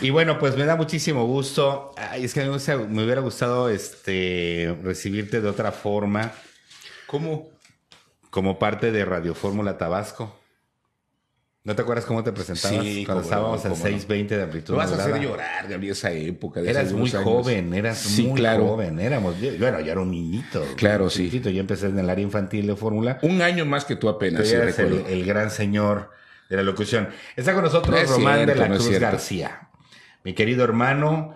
Y bueno, pues me da muchísimo gusto. Ay, es que me, mí me, hubiera gustado este, recibirte de otra forma. ¿Cómo? Como parte de Radio Fórmula Tabasco. ¿No te acuerdas cómo te presentabas? Sí, cuando estábamos a 6.20 de amplitud. No vas a hacer llorar, Gabriel, esa época. eras muy joven, eras muy joven. Éramos, bueno, yo era un niñito. Claro, un sí. ya Yo empecé en el área infantil de Fórmula. Un año más que tú apenas. Tú el, gran señor de la locución. Está con nosotros Román de la Cruz García mi querido hermano,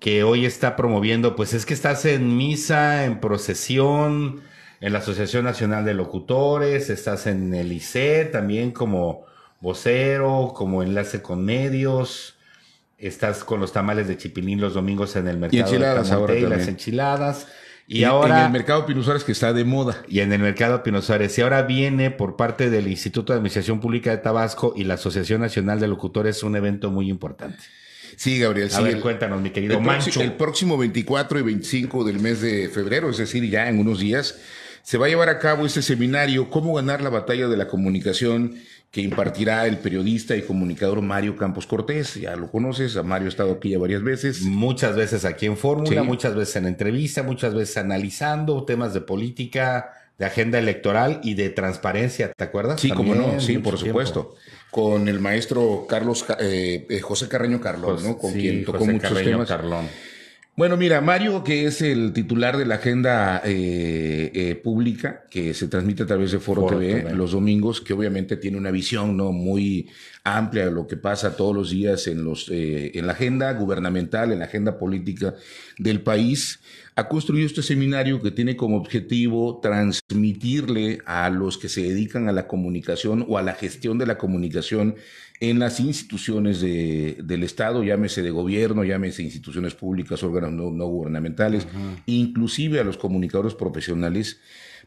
que hoy está promoviendo, pues es que estás en misa, en procesión, en la Asociación Nacional de Locutores, estás en el ICE también como vocero, como enlace con medios, estás con los tamales de Chipilín los domingos en el mercado y de ahora y las enchiladas. Y, ahora. En el mercado Pino Suárez que está de moda. Y en el mercado Pino Suárez. Y ahora viene por parte del Instituto de Administración Pública de Tabasco y la Asociación Nacional de Locutores un evento muy importante. Sí, Gabriel. A ver, cuéntanos, mi querido el Mancho. el próximo 24 y 25 del mes de febrero, es decir, ya en unos días, se va a llevar a cabo este seminario, Cómo ganar la batalla de la comunicación, que impartirá el periodista y comunicador Mario Campos Cortés. Ya lo conoces, a Mario ha estado aquí ya varias veces. Muchas veces aquí en Fórmula, muchas veces en entrevista, muchas veces analizando temas de política, de agenda electoral y de transparencia, ¿te acuerdas? Sí, como no, sí, por supuesto. Con el maestro Carlos eh, eh, José Carreño Carlón, ¿no? Con quien tocó muchos Carreño temas. Carlón. Bueno, mira, Mario, que es el titular de la agenda eh, pública, que se transmite a través de Foro, TV, los domingos, que obviamente tiene una visión no muy amplia lo que pasa todos los días en, los, eh, en la agenda gubernamental, en la agenda política del país, ha construido este seminario que tiene como objetivo transmitirle a los que se dedican a la comunicación o a la gestión de la comunicación en las instituciones del Estado, llámese de gobierno, llámese instituciones públicas, órganos no, gubernamentales, inclusive a los comunicadores profesionales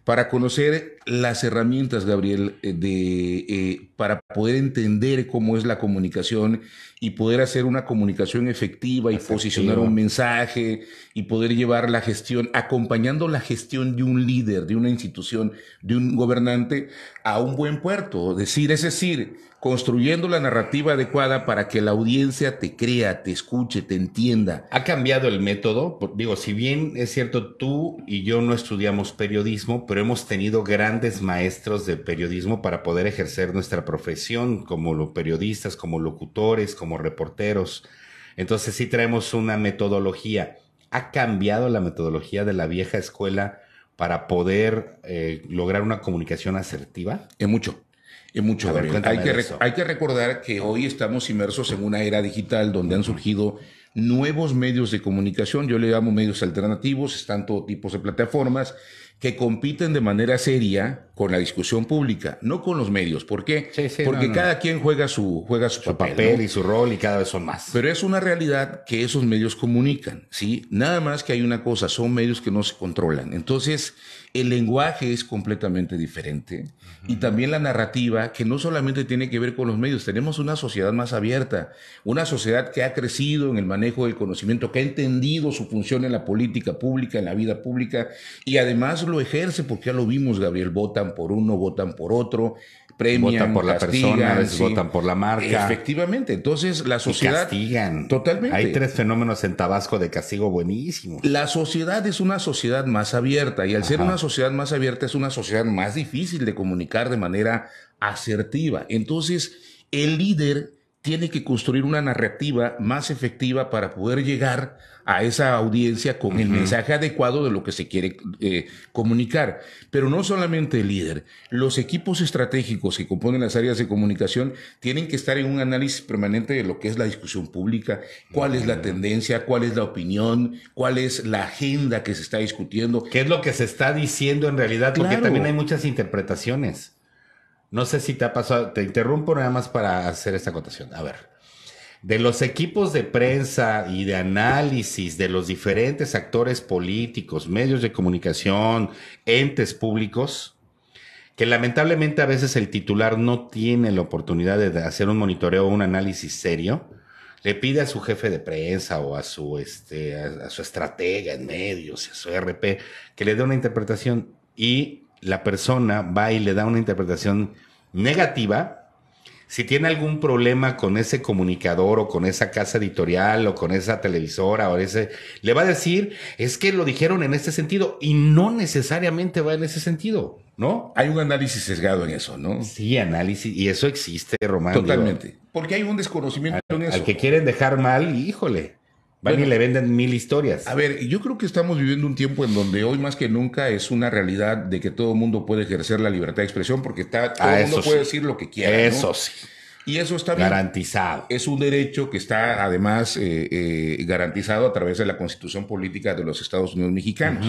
para conocer las herramientas, Gabriel, eh, de, eh, para poder entender cómo es la comunicación y poder hacer una comunicación efectiva y posicionar un mensaje y poder llevar la gestión, acompañando la gestión de un líder, de una institución, de un gobernante a un buen puerto. decir, es decir, construyendo la narrativa adecuada para que la audiencia te crea, te escuche, te entienda. Ha cambiado el método, digo, si bien es cierto, tú y yo no estudiamos periodismo, pero hemos tenido grandes maestros de periodismo para poder ejercer nuestra profesión como periodistas, como locutores, como reporteros. Entonces sí traemos una metodología. Ha cambiado la metodología de la vieja escuela para poder eh, lograr una comunicación asertiva. En eh, mucho hay, que hay que recordar que hoy estamos inmersos en una era digital donde han surgido nuevos medios de comunicación, yo le llamo medios alternativos, están todo tipo de plataformas que compiten de manera seria con la discusión pública, no con los medios. ¿Por qué? Porque cada quien juega su, juega su, papel, y su rol y cada vez son más. Pero es una realidad que esos medios comunican, ¿sí? Nada más que hay una cosa, son medios que no se controlan. Entonces, el lenguaje es completamente diferente y también la narrativa que no solamente tiene que ver con los medios, tenemos una sociedad más abierta, una sociedad que ha crecido en el manejo del conocimiento, que ha entendido su función en la política pública, en la vida pública y además lo ejerce porque ya lo vimos Gabriel Bota por uno, votan por otro, premian, votan por la persona, votan por la marca. Efectivamente, entonces la sociedad... castigan. Totalmente. Hay tres fenómenos en Tabasco de castigo buenísimo. La sociedad es una sociedad más abierta y al ser una sociedad más abierta es una sociedad más difícil de comunicar de manera asertiva. Entonces, el líder tiene que construir una narrativa más efectiva para poder llegar a esa audiencia con el mensaje adecuado de lo que se quiere eh, comunicar. Pero no solamente el líder, los equipos estratégicos que componen las áreas de comunicación tienen que estar en un análisis permanente de lo que es la discusión pública, cuál es la tendencia, cuál es la opinión, cuál es la agenda que se está discutiendo. ¿Qué es lo que se está diciendo en realidad? Porque también hay muchas interpretaciones. No sé si te ha pasado, te interrumpo nada más para hacer esta acotación. A ver, de los equipos de prensa y de análisis de los diferentes actores políticos, medios de comunicación, entes públicos, que lamentablemente a veces el titular no tiene la oportunidad de hacer un monitoreo o un análisis serio, le pide a su jefe de prensa o a su, este, a, su estratega en medios, a su RP, que le dé una interpretación y la persona va y le da una interpretación negativa, si tiene algún problema con ese comunicador o con esa casa editorial o con esa televisora o ese, le va a decir, es que lo dijeron en este sentido y no necesariamente va en ese sentido, ¿no? Hay un análisis sesgado en eso, ¿no? Sí, análisis, y eso existe, Román. Totalmente. Porque hay un desconocimiento en eso. Al que quieren dejar mal, híjole. Van y le venden mil historias. A ver, yo creo que estamos viviendo un tiempo en donde hoy más que nunca es una realidad de que todo el mundo puede ejercer la libertad de expresión porque está, ah, todo el mundo puede decir lo que quiera. Eso sí. Y eso está garantizado. Es un derecho que está además eh, eh, garantizado a través de la Constitución Política de los Estados Unidos Mexicanos.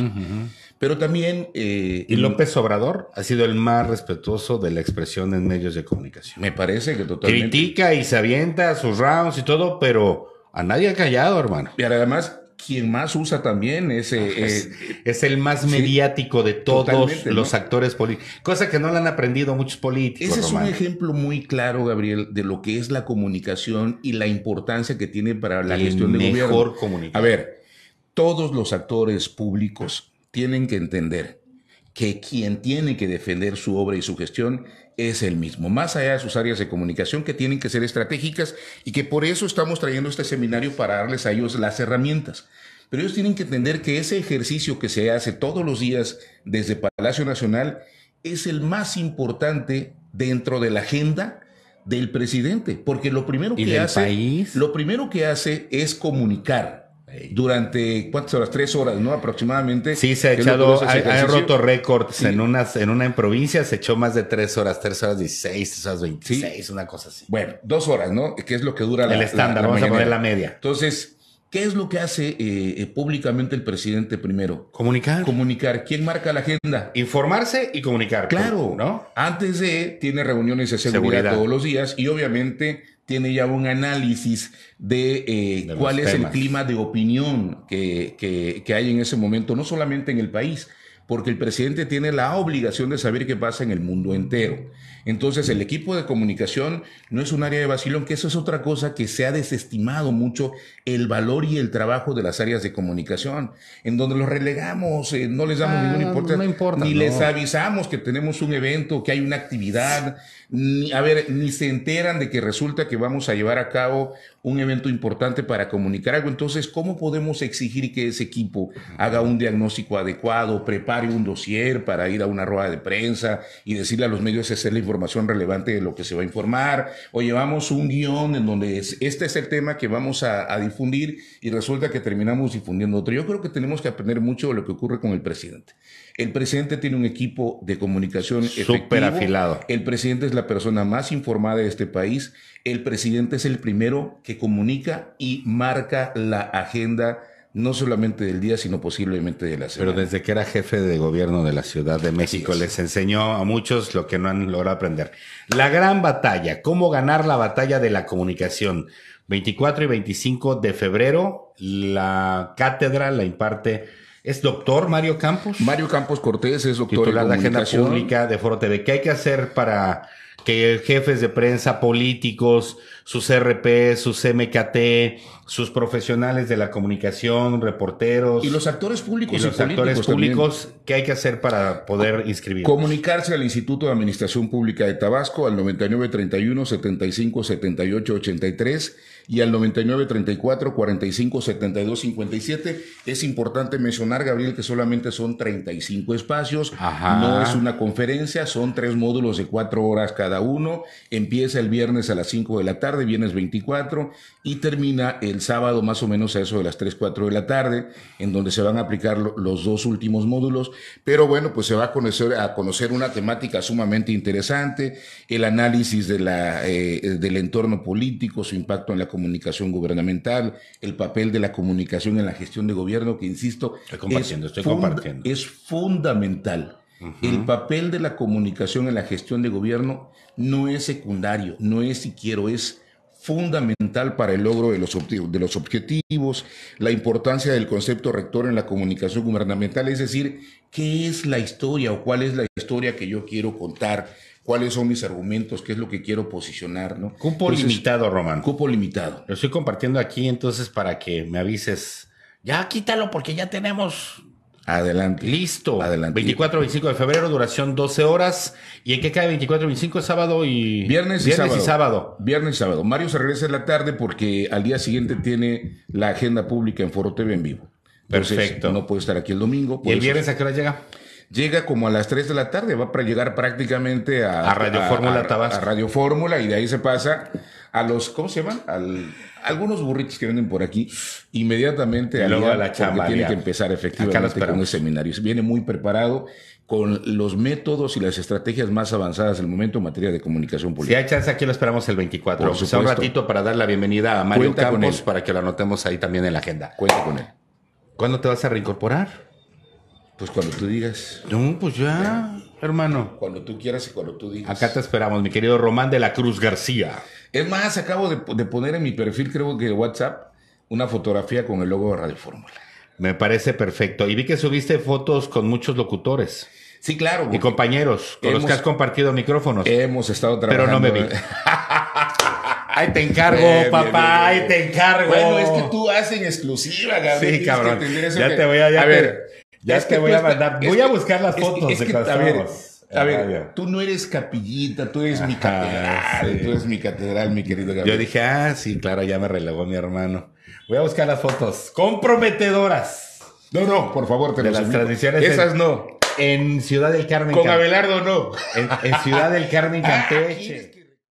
Pero también... Eh, y López Obrador ha sido el más respetuoso de la expresión en medios de comunicación. Me parece que totalmente... Critica y se avienta sus rounds y todo, pero a nadie ha callado, hermano. Y además, quien más usa también ah, eh, Es, el más mediático de todos los actores políticos. Cosa que no le han aprendido muchos políticos. Ese es un ejemplo muy claro, Gabriel, de lo que es la comunicación y la importancia que tiene para la gestión del gobierno. Mejor A ver, todos los actores públicos tienen que entender que quien tiene que defender su obra y su gestión es el mismo, más allá de sus áreas de comunicación que tienen que ser estratégicas y que por eso estamos trayendo este seminario para darles a ellos las herramientas. Pero ellos tienen que entender que ese ejercicio que se hace todos los días desde Palacio Nacional es el más importante dentro de la agenda del presidente, porque lo primero que hace, lo primero que hace es comunicar, durante cuántas horas, tres horas, ¿no? Aproximadamente. Sí, se ha echado, ha, roto récords en unas, en una provincia se echó más de tres horas, tres horas dieciséis, tres horas veintiséis, una cosa así. Bueno, dos horas, ¿no? Que es lo que dura la la El estándar, la, vamos a poner la media. Entonces, ¿qué es lo que hace eh, eh, públicamente el presidente primero? Comunicar. Comunicar. ¿Quién marca la agenda? Informarse y comunicar. Claro, ¿no? Antes de, tiene reuniones de seguridad. todos los días y obviamente tiene ya un análisis de, eh, cuál es el clima de opinión que, que hay en ese momento, no solamente en el país, porque el presidente tiene la obligación de saber qué pasa en el mundo entero. Entonces, el equipo de comunicación no es un área de vacilón, que eso es otra cosa que se ha desestimado mucho el valor y el trabajo de las áreas de comunicación, en donde los relegamos, eh, no les damos ningún ah, ninguna importancia, ni les avisamos que tenemos un evento, que hay una actividad, ni, a ver, ni se enteran de que resulta que vamos a llevar a cabo un evento importante para comunicar algo. Entonces, ¿cómo podemos exigir que ese equipo haga un diagnóstico adecuado, prepare un dossier para ir a una rueda de prensa y decirle a los medios esa es la información relevante de lo que se va a informar, o llevamos un guión en donde este es el tema que vamos a, a difundir y resulta que terminamos difundiendo otro. Yo creo que tenemos que aprender mucho de lo que ocurre con el presidente. El presidente tiene un equipo de comunicación súper afilado. El presidente es la persona más informada de este país. El presidente es el primero que comunica y marca la agenda no solamente del día, sino posiblemente de la semana. Pero desde que era jefe de gobierno de la Ciudad de México, les enseñó a muchos lo que no han logrado aprender. La gran batalla, cómo ganar la batalla de la comunicación. 24 y 25 de febrero, la cátedra la imparte ¿Es doctor Mario Campos? Mario Campos Cortés es doctor en de Agenda Pública de Foro ¿Qué hay que hacer para que jefes de prensa, políticos, sus RP, sus MKT, sus profesionales de la comunicación, reporteros. Y los actores públicos. Y los actores públicos ¿qué que hay que hacer para poder inscribir. Comunicarse al Instituto de Administración Pública de Tabasco al 9931 75 83 y al 9934 45 57. Es importante mencionar, Gabriel, que solamente son 35 espacios. No es una conferencia, son tres módulos de cuatro horas cada uno. Empieza el viernes a las 5 de la tarde viernes 24, y termina el sábado más o menos a eso de las 3, 4 de la tarde, en donde se van a aplicar los dos últimos módulos. Pero bueno, pues se va a conocer, a conocer una temática sumamente interesante, el análisis de la, eh, del entorno político, su impacto en la comunicación gubernamental, el papel de la comunicación en la gestión de gobierno, que insisto, estoy compartiendo, es, fundamental. El papel de la comunicación en la gestión de gobierno no es secundario, no es si quiero, es fundamental para el logro de los, objetivos, la importancia del concepto rector en la comunicación gubernamental, es decir, qué es la historia o cuál es la historia que yo quiero contar, cuáles son mis argumentos, qué es lo que quiero posicionar. ¿no? Cupo limitado, Román. Cupo limitado. Lo estoy compartiendo aquí entonces para que me avises. Ya quítalo porque ya tenemos Adelante. Listo. Adelante. 24, 25 de febrero, duración 12 horas. ¿Y en qué cae 24, 25? Sábado y. Viernes, y, Viernes sábado. y sábado. Viernes y sábado. Mario se regresa en la tarde porque al día siguiente tiene la agenda pública en Foro TV en vivo. Perfecto. No puede estar aquí el domingo. ¿Y el viernes a qué hora llega? llega como a las 3 de la tarde, va para llegar prácticamente a, Radio Fórmula Tabasco. A Radio Fórmula y de ahí se pasa a los, ¿cómo se llaman? Al, algunos burritos que vienen por aquí, inmediatamente Luego a la chamba. Tiene que empezar efectivamente con el seminario. Viene muy preparado con los métodos y las estrategias más avanzadas del momento en materia de comunicación política. Si hay chance, aquí lo esperamos el 24. Por un ratito para dar la bienvenida a Mario para que lo anotemos ahí también en la agenda. Cuenta con él. ¿Cuándo te vas a reincorporar? Pues cuando tú digas. No, pues ya, hermano. Cuando tú quieras y cuando tú digas. Acá te esperamos, mi querido Román de la Cruz García. Es más, acabo de, poner en mi perfil, creo que de WhatsApp, una fotografía con el logo de Radio Fórmula. Me parece perfecto. Y vi que subiste fotos con muchos locutores. Sí, claro. Y compañeros, con los que has compartido micrófonos. Hemos estado trabajando. Pero no me vi. Ay, te encargo, papá, Ahí ay, te encargo. Bueno, es que tú haces en exclusiva, Gabriel. Sí, cabrón. ya te voy a... a ver, ya es que voy a mandar, voy a buscar las fotos de que, a ver, tú no eres capillita, tú eres mi catedral, tú eres mi catedral, mi querido Gabriel. Yo dije, ah, sí, claro, ya me relevó mi hermano. Voy a buscar las fotos comprometedoras. No, no, por favor, te de las tradiciones Esas no. En Ciudad del Carmen. Con Abelardo no. En, Ciudad del Carmen ah, Canteche.